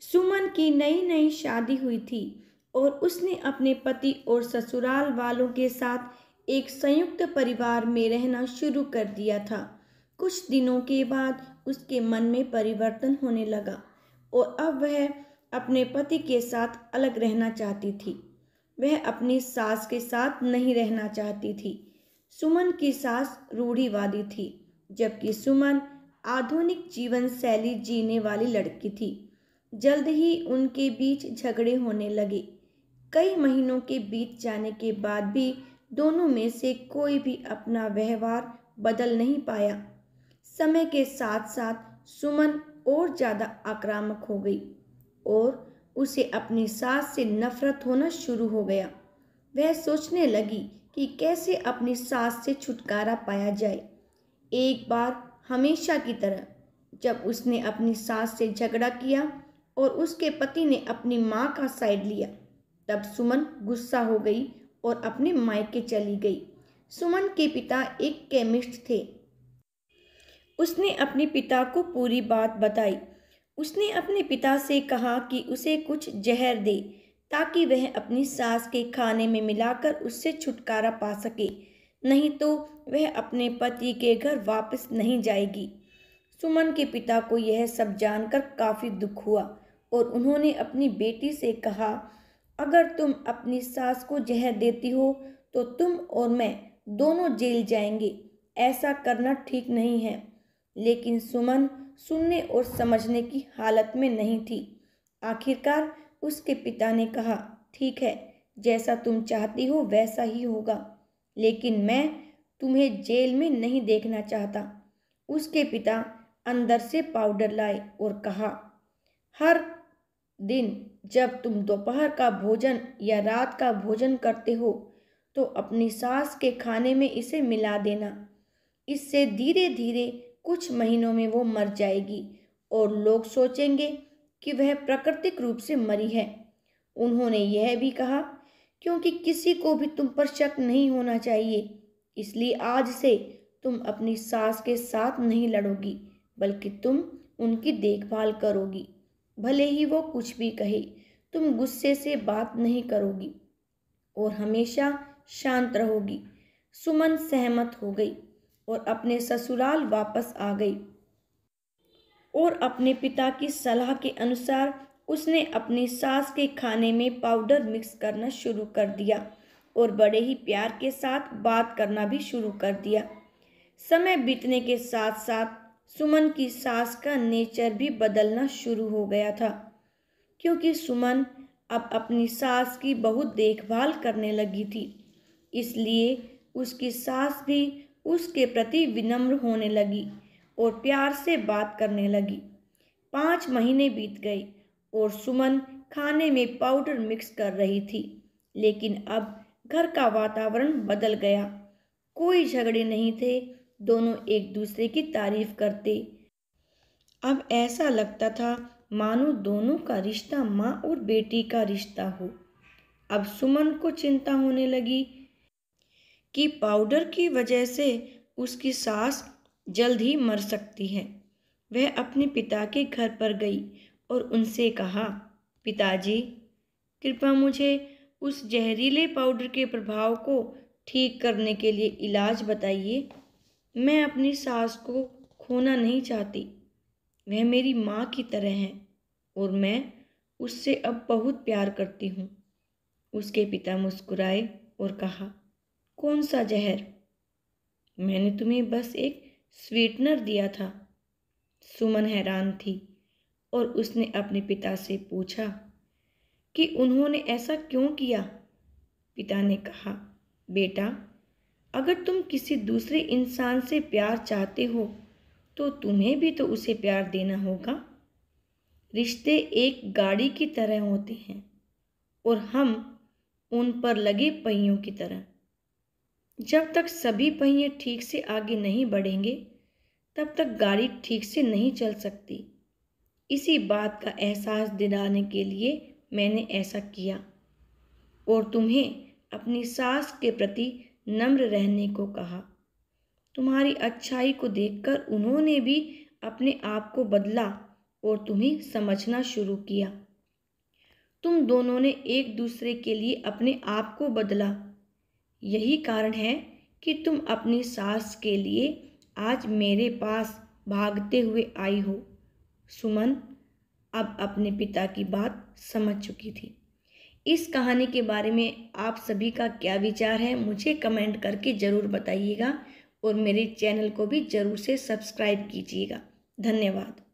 सुमन की नई नई शादी हुई थी और उसने अपने पति और ससुराल वालों के साथ एक संयुक्त परिवार में रहना शुरू कर दिया था कुछ दिनों के बाद उसके मन में परिवर्तन होने लगा और अब वह अपने पति के साथ अलग रहना चाहती थी वह अपनी सास के साथ नहीं रहना चाहती थी सुमन की सास रूढ़ीवादी थी जबकि सुमन आधुनिक जीवन शैली जीने वाली लड़की थी जल्द ही उनके बीच झगड़े होने लगे कई महीनों के बीत जाने के बाद भी दोनों में से कोई भी अपना व्यवहार बदल नहीं पाया समय के साथ साथ सुमन और ज़्यादा आक्रामक हो गई और उसे अपनी सास से नफरत होना शुरू हो गया वह सोचने लगी कि कैसे अपनी सास से छुटकारा पाया जाए एक बार हमेशा की तरह जब उसने अपनी सास से झगड़ा किया और उसके पति ने अपनी माँ का साइड लिया तब सुमन गुस्सा हो गई और अपने मायके चली गई सुमन के पिता एक केमिस्ट थे उसने अपने पिता को पूरी बात बताई उसने अपने पिता से कहा कि उसे कुछ जहर दे ताकि वह अपनी सास के खाने में मिलाकर उससे छुटकारा पा सके नहीं तो वह अपने पति के घर वापस नहीं जाएगी सुमन के पिता को यह सब जानकर काफ़ी दुख हुआ और उन्होंने अपनी बेटी से कहा अगर तुम अपनी सास को जहर देती हो तो तुम और मैं दोनों जेल जाएंगे ऐसा करना ठीक नहीं है लेकिन सुमन सुनने और समझने की हालत में नहीं थी आखिरकार उसके पिता ने कहा ठीक है जैसा तुम चाहती हो वैसा ही होगा लेकिन मैं तुम्हें जेल में नहीं देखना चाहता उसके पिता अंदर से पाउडर लाए और कहा हर दिन जब तुम दोपहर का भोजन या रात का भोजन करते हो तो अपनी सास के खाने में इसे मिला देना इससे धीरे धीरे कुछ महीनों में वो मर जाएगी और लोग सोचेंगे कि वह प्राकृतिक रूप से मरी है उन्होंने यह भी कहा क्योंकि किसी को भी तुम पर शक नहीं होना चाहिए इसलिए आज से तुम अपनी सास के साथ नहीं लड़ोगी बल्कि तुम उनकी देखभाल करोगी भले ही वो कुछ भी कहे तुम गुस्से से बात नहीं करोगी और हमेशा शांत रहोगी सुमन सहमत हो गई और अपने ससुराल वापस आ गई और अपने पिता की सलाह के अनुसार उसने अपनी सास के खाने में पाउडर मिक्स करना शुरू कर दिया और बड़े ही प्यार के साथ बात करना भी शुरू कर दिया समय बीतने के साथ साथ सुमन की सास का नेचर भी बदलना शुरू हो गया था क्योंकि सुमन अब अपनी सास की बहुत देखभाल करने लगी थी इसलिए उसकी सास भी उसके प्रति विनम्र होने लगी और प्यार से बात करने लगी पाँच महीने बीत गए और सुमन खाने में पाउडर मिक्स कर रही थी लेकिन अब घर का वातावरण बदल गया कोई झगड़े नहीं थे दोनों एक दूसरे की तारीफ करते अब ऐसा लगता था मानो दोनों का रिश्ता माँ और बेटी का रिश्ता हो अब सुमन को चिंता होने लगी कि पाउडर की वजह से उसकी सास जल्द ही मर सकती है वह अपने पिता के घर पर गई और उनसे कहा पिताजी कृपया मुझे उस जहरीले पाउडर के प्रभाव को ठीक करने के लिए इलाज बताइए मैं अपनी सास को खोना नहीं चाहती वह मेरी माँ की तरह है और मैं उससे अब बहुत प्यार करती हूँ उसके पिता मुस्कुराए और कहा कौन सा जहर मैंने तुम्हें बस एक स्वीटनर दिया था सुमन हैरान थी और उसने अपने पिता से पूछा कि उन्होंने ऐसा क्यों किया पिता ने कहा बेटा अगर तुम किसी दूसरे इंसान से प्यार चाहते हो तो तुम्हें भी तो उसे प्यार देना होगा रिश्ते एक गाड़ी की तरह होते हैं और हम उन पर लगे पहियों की तरह जब तक सभी पहिए ठीक से आगे नहीं बढ़ेंगे तब तक गाड़ी ठीक से नहीं चल सकती इसी बात का एहसास दिलाने के लिए मैंने ऐसा किया और तुम्हें अपनी सास के प्रति नम्र रहने को कहा तुम्हारी अच्छाई को देखकर उन्होंने भी अपने आप को बदला और तुम्हें समझना शुरू किया तुम दोनों ने एक दूसरे के लिए अपने आप को बदला यही कारण है कि तुम अपनी सास के लिए आज मेरे पास भागते हुए आई हो सुमन अब अपने पिता की बात समझ चुकी थी इस कहानी के बारे में आप सभी का क्या विचार है मुझे कमेंट करके ज़रूर बताइएगा और मेरे चैनल को भी ज़रूर से सब्सक्राइब कीजिएगा धन्यवाद